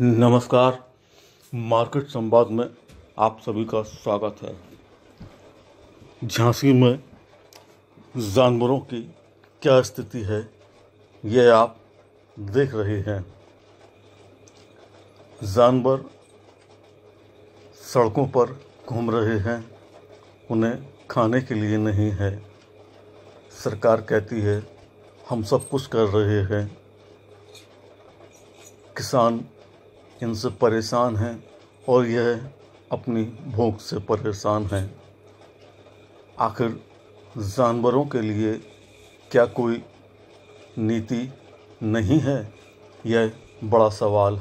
नमस्कार मार्केट संवाद में आप सभी का स्वागत है झांसी में जानवरों की क्या स्थिति है ये आप देख रहे हैं जानवर सड़कों पर घूम रहे हैं उन्हें खाने के लिए नहीं है सरकार कहती है हम सब कुछ कर रहे हैं किसान इनसे परेशान हैं और यह अपनी भूख से परेशान हैं आखिर जानवरों के लिए क्या कोई नीति नहीं है यह बड़ा सवाल है